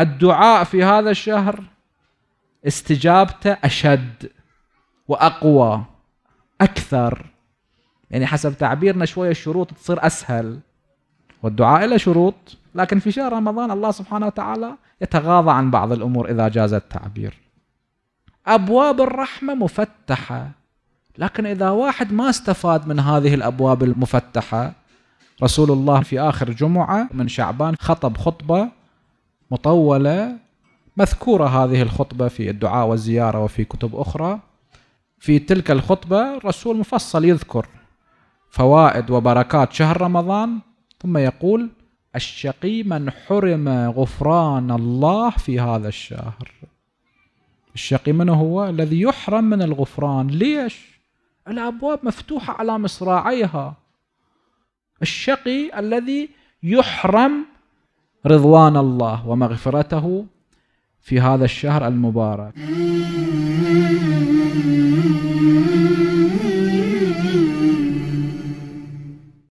الدعاء في هذا الشهر استجابته أشد وأقوى أكثر يعني حسب تعبيرنا شوية الشروط تصير أسهل والدعاء له شروط لكن في شهر رمضان الله سبحانه وتعالى يتغاضى عن بعض الأمور إذا جاز التعبير أبواب الرحمة مفتحة لكن إذا واحد ما استفاد من هذه الأبواب المفتحة رسول الله في آخر جمعة من شعبان خطب خطبة مطولة مذكورة هذه الخطبة في الدعاء والزيارة وفي كتب أخرى في تلك الخطبة الرسول مفصل يذكر فوائد وبركات شهر رمضان ثم يقول الشقي من حرم غفران الله في هذا الشهر الشقي من هو الذي يحرم من الغفران ليش الابواب مفتوحه على مصراعيها الشقي الذي يحرم رضوان الله ومغفرته في هذا الشهر المبارك